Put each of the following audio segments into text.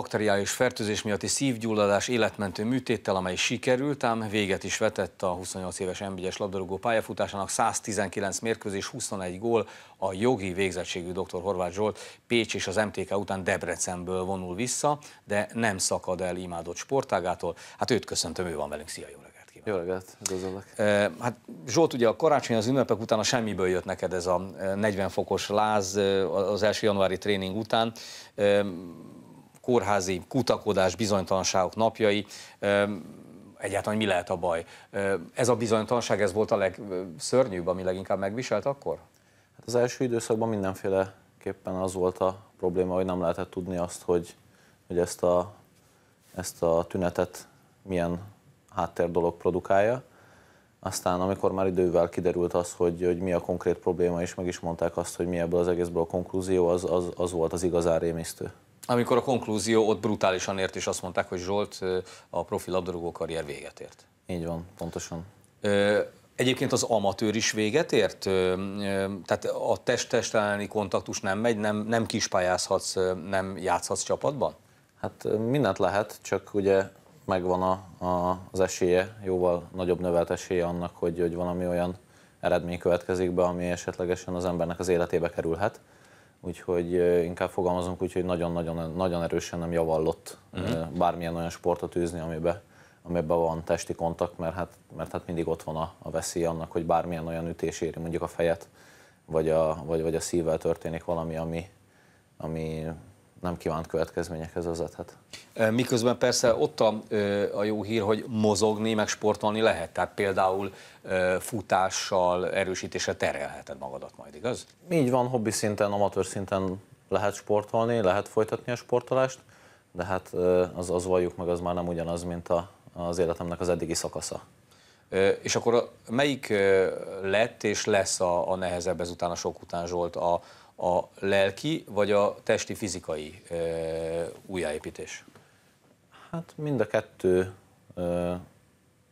bakteriális fertőzés miatti szívgyulladás életmentő műtéttel, amely sikerült, ám véget is vetett a 28 éves nba es labdarúgó pályafutásának 119 mérkőzés, 21 gól a jogi végzettségű dr. Horváth Zsolt Pécs és az MTK után Debrecenből vonul vissza, de nem szakad el imádott sportágától. Hát őt köszöntöm, ő van velünk. Szia, jó reggelt! Jó reggelt, üdvözöllek. Hát Zsolt, ugye a karácsony az ünnepek után a semmiből jött neked ez a 40 fokos láz az első januári tréning után kórházi kutakodás, bizonytalanságok napjai, egyáltalán mi lehet a baj. Ez a bizonytalanság, ez volt a legszörnyűbb, ami leginkább megviselt akkor? Hát az első időszakban mindenféleképpen az volt a probléma, hogy nem lehetett tudni azt, hogy, hogy ezt, a, ezt a tünetet milyen háttér dolog produkálja. Aztán, amikor már idővel kiderült az, hogy, hogy mi a konkrét probléma, és meg is mondták azt, hogy mi ebből az egészből a konklúzió, az, az, az volt az igazán rémisztő. Amikor a konklúzió ott brutálisan ért, és azt mondták, hogy Zsolt a profi labdarúgó karrier véget ért. Így van, pontosan. Egyébként az amatőr is véget ért? Tehát a test-test kontaktus nem megy, nem, nem kispályázhatsz, nem játszhatsz csapatban? Hát mindent lehet, csak ugye megvan a, a, az esélye, jóval nagyobb növelt esélye annak, hogy, hogy valami olyan eredmény következik be, ami esetlegesen az embernek az életébe kerülhet úgyhogy inkább fogalmazunk úgy, hogy nagyon-nagyon nagyon erősen nem javallott uh-huh. bármilyen olyan sportot űzni, amiben amiben van testi kontakt, mert hát, mert hát mindig ott van a, a veszély annak, hogy bármilyen olyan ütés éri mondjuk a fejet, vagy a, vagy, vagy a szívvel történik valami, ami, ami nem kívánt következményekhez vezethet. Miközben persze ott a, a jó hír, hogy mozogni, meg sportolni lehet, tehát például futással, erősítése terelheted magadat majd, igaz? Így van, hobbi szinten, amatőr szinten lehet sportolni, lehet folytatni a sportolást, de hát az, az valljuk meg, az már nem ugyanaz, mint a, az életemnek az eddigi szakasza. És akkor melyik lett és lesz a, a nehezebb ezután a sok után Zsolt a, a lelki vagy a testi fizikai e, újjáépítés? Hát mind a kettő e,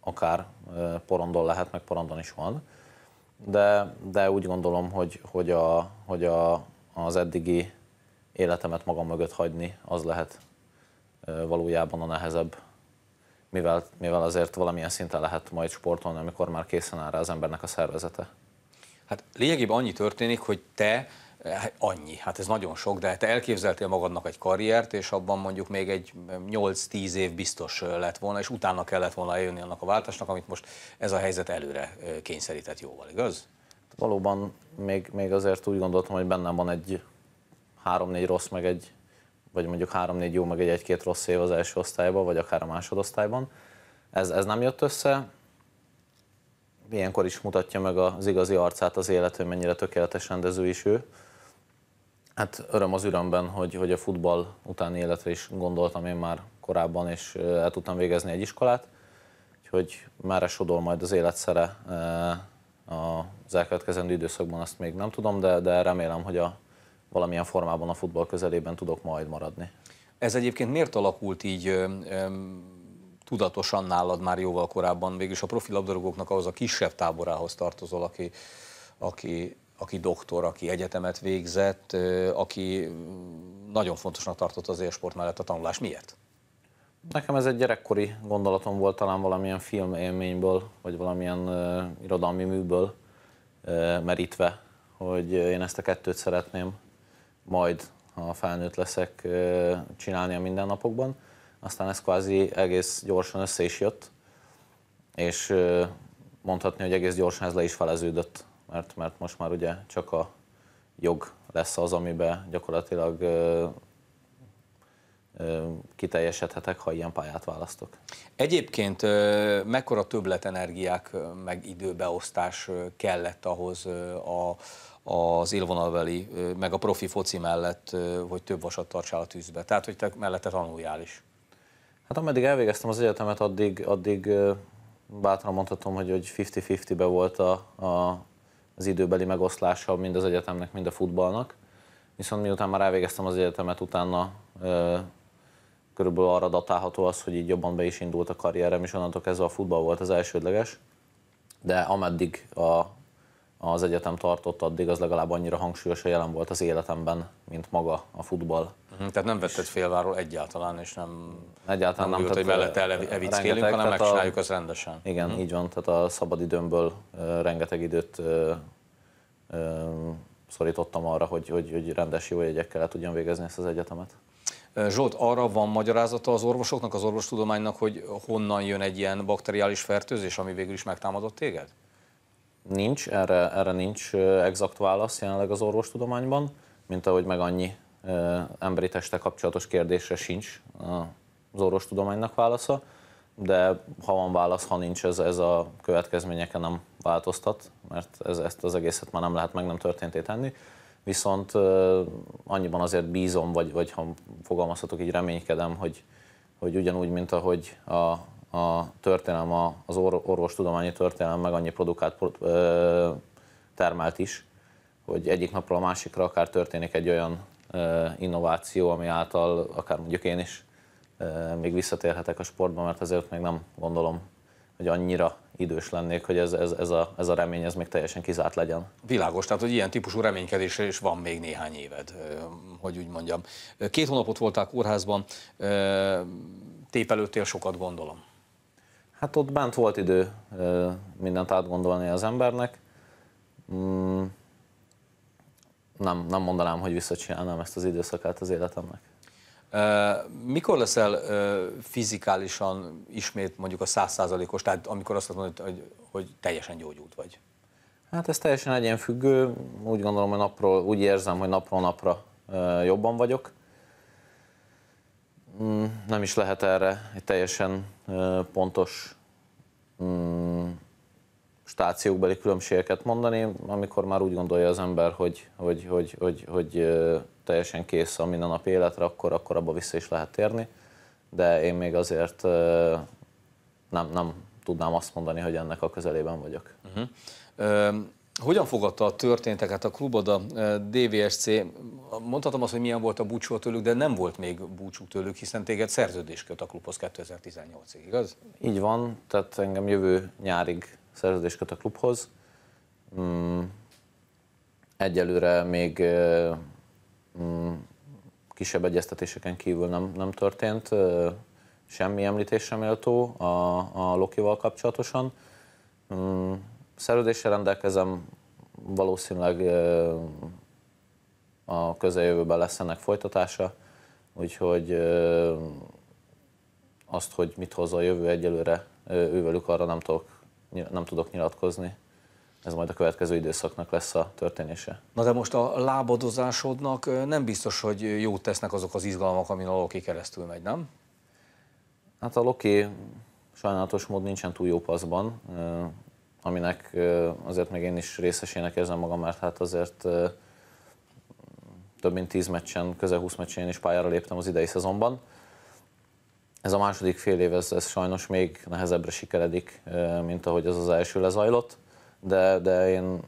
akár e, porondon lehet, meg porondon is van, de, de úgy gondolom, hogy, hogy, a, hogy a, az eddigi életemet magam mögött hagyni, az lehet e, valójában a nehezebb, mivel, mivel azért valamilyen szinten lehet majd sportolni, amikor már készen áll rá az embernek a szervezete. Hát lényegében annyi történik, hogy te Eh, annyi, hát ez nagyon sok, de te elképzeltél magadnak egy karriert, és abban mondjuk még egy 8-10 eh, év biztos eh, lett volna, és utána kellett volna eljönni annak a váltásnak, amit most ez a helyzet előre kényszerített jóval, igaz? Valóban még, még azért úgy gondoltam, hogy bennem van egy 3-4 rossz, meg egy, vagy mondjuk 3-4 jó, meg egy 1 két rossz év az első osztályban, vagy akár a másodosztályban. Ez, ez nem jött össze, ilyenkor is mutatja meg az igazi arcát az élet, hogy mennyire tökéletes rendező is ő. Hát öröm az ürömben, hogy, hogy a futball utáni életre is gondoltam én már korábban, és el tudtam végezni egy iskolát, úgyhogy merre sodol majd az életszere az elkövetkezendő időszakban, azt még nem tudom, de, de remélem, hogy a, valamilyen formában a futball közelében tudok majd maradni. Ez egyébként miért alakult így ö, ö, tudatosan nálad már jóval korábban? Végülis a profi labdarúgóknak ahhoz a kisebb táborához tartozol, aki, aki aki doktor, aki egyetemet végzett, aki nagyon fontosnak tartott az élsport mellett a tanulás. Miért? Nekem ez egy gyerekkori gondolatom volt, talán valamilyen film élményből vagy valamilyen uh, irodalmi műből uh, merítve, hogy én ezt a kettőt szeretném majd, ha felnőtt leszek, uh, csinálni a mindennapokban. Aztán ez kvázi egész gyorsan össze is jött, és uh, mondhatni, hogy egész gyorsan ez le is feleződött mert, mert most már ugye csak a jog lesz az, amiben gyakorlatilag kiteljesedhetek, ha ilyen pályát választok. Egyébként mekkora többletenergiák meg időbeosztás kellett ahhoz a, az élvonalbeli, meg a profi foci mellett, hogy több vasat tartsál a tűzbe? Tehát, hogy te mellette tanuljál is. Hát ameddig elvégeztem az egyetemet, addig, addig bátran mondhatom, hogy 50-50-be volt a, a az időbeli megoszlása mind az egyetemnek, mind a futballnak. Viszont miután már elvégeztem az egyetemet, utána ö, körülbelül arra datálható az, hogy így jobban be is indult a karrierem, és onnantól kezdve a futball volt az elsődleges. De ameddig a az egyetem tartott addig, az legalább annyira hangsúlyos, a jelen volt az életemben, mint maga a futball. Mhm, tehát nem vetted félváról egyáltalán, és nem, egyáltalán nem, nem jött, hogy mellette evickélünk, hanem megcsináljuk az rendesen. Igen, uh-huh. így van, tehát a szabadidőmből uh, rengeteg időt uh, uh, szorítottam arra, hogy, hogy, hogy rendes jó jegyekkel le tudjam végezni ezt az egyetemet. Zsolt, arra van magyarázata az orvosoknak, az orvostudománynak, hogy honnan jön egy ilyen bakteriális fertőzés, ami végül is megtámadott téged? Nincs, erre, erre nincs exakt válasz jelenleg az orvostudományban, mint ahogy meg annyi emberi teste kapcsolatos kérdésre sincs az orvostudománynak válasza, de ha van válasz, ha nincs, ez, ez a következményeken nem változtat, mert ez, ezt az egészet már nem lehet meg nem történté tenni. Viszont annyiban azért bízom, vagy, vagy ha fogalmazhatok így, reménykedem, hogy, hogy ugyanúgy, mint ahogy a a történelem, az orvostudományi történelem meg annyi produkát termelt is, hogy egyik napról a másikra akár történik egy olyan innováció, ami által akár mondjuk én is még visszatérhetek a sportba, mert azért még nem gondolom, hogy annyira idős lennék, hogy ez, ez, ez, a, ez a remény ez még teljesen kizárt legyen. Világos, tehát hogy ilyen típusú reménykedésre is van még néhány éved, hogy úgy mondjam. Két hónapot voltál kórházban, tépelődtél sokat gondolom. Hát ott bent volt idő mindent átgondolni az embernek. Mm, nem, nem mondanám, hogy visszacsinálnám ezt az időszakát az életemnek. Mikor leszel fizikálisan ismét mondjuk a százszázalékos, tehát amikor azt mondod, hogy, hogy teljesen gyógyult vagy? Hát ez teljesen egyénfüggő, úgy gondolom, hogy napról, úgy érzem, hogy napról napra jobban vagyok. Mm, nem is lehet erre egy teljesen pontos mm, stációkbeli különbségeket mondani, amikor már úgy gondolja az ember, hogy, hogy, hogy, hogy, hogy teljesen kész a mindennapi életre, akkor, akkor abba vissza is lehet térni, de én még azért nem, nem tudnám azt mondani, hogy ennek a közelében vagyok. Uh-huh. Hogyan fogadta a történteket a klubod, a e, DVSC? Mondhatom azt, hogy milyen volt a búcsú tőlük, de nem volt még búcsú tőlük, hiszen téged szerződés köt a klubhoz 2018-ig, igaz? Így van, tehát engem jövő nyárig szerződés köt a klubhoz. Mm, egyelőre még e, mm, kisebb egyeztetéseken kívül nem, nem történt e, semmi említésre méltó a, a Lokival kapcsolatosan. Mm, szerződéssel rendelkezem, valószínűleg a közeljövőben lesz ennek folytatása, úgyhogy azt, hogy mit hoz a jövő egyelőre, ővelük arra nem tudok, nem tudok nyilatkozni. Ez majd a következő időszaknak lesz a történése. Na de most a lábadozásodnak nem biztos, hogy jót tesznek azok az izgalmak, amin a Loki keresztül megy, nem? Hát a Loki sajnálatos mód nincsen túl jó paszban aminek azért még én is részesének érzem magam, mert hát azért több mint 10 meccsen, közel 20 meccsen is pályára léptem az idei szezonban. Ez a második fél év, ez, ez sajnos még nehezebbre sikeredik, mint ahogy az az első lezajlott, de, de én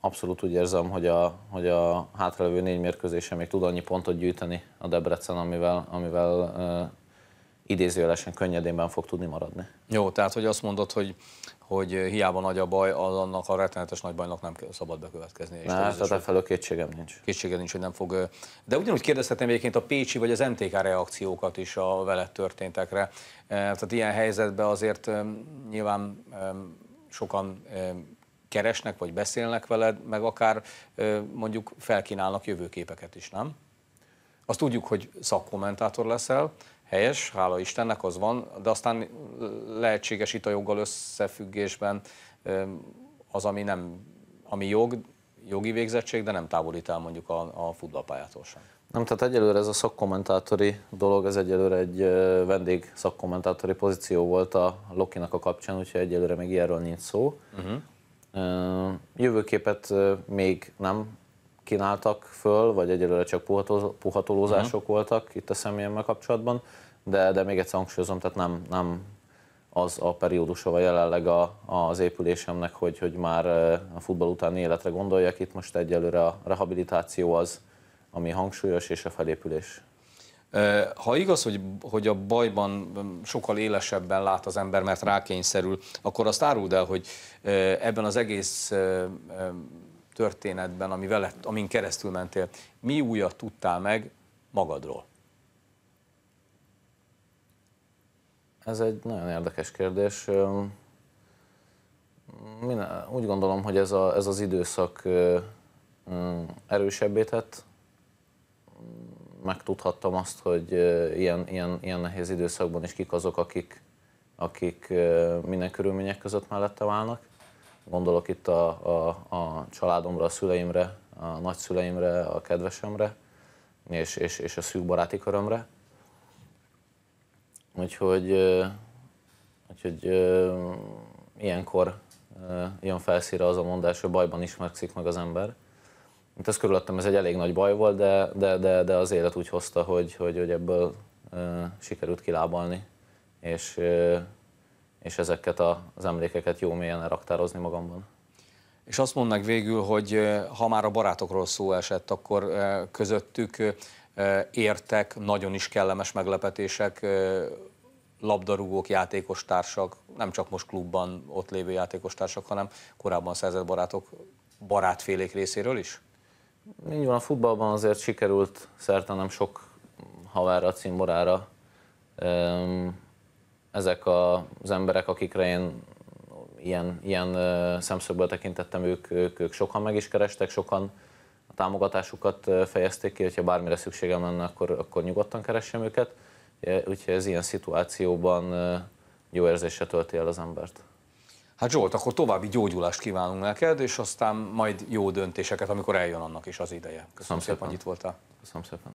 abszolút úgy érzem, hogy a, hogy a hátralévő négy mérkőzése még tud annyi pontot gyűjteni a Debrecen, amivel, amivel idézőjelesen könnyedénben fog tudni maradni. Jó, tehát hogy azt mondod, hogy hogy hiába nagy a baj, az annak a rettenetes nagy bajnak nem szabad bekövetkezni. Ne, tehát efelől kétségem nincs. Kétségem nincs, hogy nem fog. De ugyanúgy kérdezhetném egyébként a Pécsi vagy az MTK reakciókat is a veled történtekre. Tehát ilyen helyzetben azért nyilván sokan keresnek vagy beszélnek veled, meg akár mondjuk felkínálnak jövőképeket is, nem? Azt tudjuk, hogy szakkommentátor leszel, Helyes, hála Istennek, az van, de aztán lehetséges a joggal összefüggésben az, ami nem, ami jog, jogi végzettség, de nem távolít el mondjuk a, a futballpályától sem. Nem, tehát egyelőre ez a szakkommentátori dolog, ez egyelőre egy vendég szakkommentátori pozíció volt a Lokinak a kapcsán, úgyhogy egyelőre még ilyenről nincs szó. Uh-huh. Jövőképet még nem kínáltak föl, vagy egyelőre csak puható, puhatolózások uh-huh. voltak itt a személyemmel kapcsolatban, de, de még egyszer hangsúlyozom, tehát nem, nem az a periódus, ahol jelenleg a, az épülésemnek, hogy, hogy már a futball utáni életre gondoljak. Itt most egyelőre a rehabilitáció az, ami hangsúlyos, és a felépülés. Ha igaz, hogy, hogy a bajban sokkal élesebben lát az ember, mert rákényszerül, akkor azt áruld el, hogy ebben az egész történetben, ami veled, amin keresztül mentél, mi újat tudtál meg magadról? Ez egy nagyon érdekes kérdés. úgy gondolom, hogy ez, a, ez az időszak erősebbé tett. Megtudhattam azt, hogy ilyen, ilyen, ilyen nehéz időszakban is kik azok, akik, akik minden körülmények között mellette válnak. Gondolok itt a, a, a családomra, a szüleimre, a nagyszüleimre, a kedvesemre, és, és, és a szűk baráti körömre. Úgyhogy, úgyhogy ilyenkor jön felszíre az a mondás, hogy bajban ismerkszik meg az ember. Itt ez körülöttem, ez egy elég nagy baj volt, de, de, de, de az élet úgy hozta, hogy, hogy, hogy ebből sikerült kilábalni, és és ezeket az emlékeket jó mélyen elraktározni magamban. És azt mondnak végül, hogy ha már a barátokról szó esett, akkor közöttük értek nagyon is kellemes meglepetések, labdarúgók, játékostársak, nem csak most klubban ott lévő játékostársak, hanem korábban szerzett barátok, barátfélék részéről is? Így van, a futballban azért sikerült szerte nem sok havára, cimborára ezek az emberek, akikre én ilyen, ilyen szemszögből tekintettem, ők, ők, ők sokan meg is kerestek, sokan a támogatásukat fejezték ki, hogyha bármire szükségem lenne, akkor, akkor nyugodtan keressem őket. Úgyhogy ez ilyen szituációban jó érzésre tölti el az embert. Hát Zsolt, akkor további gyógyulást kívánunk neked, és aztán majd jó döntéseket, amikor eljön annak is az ideje. Köszönöm, Köszönöm szépen, hogy itt voltál. Köszönöm szépen.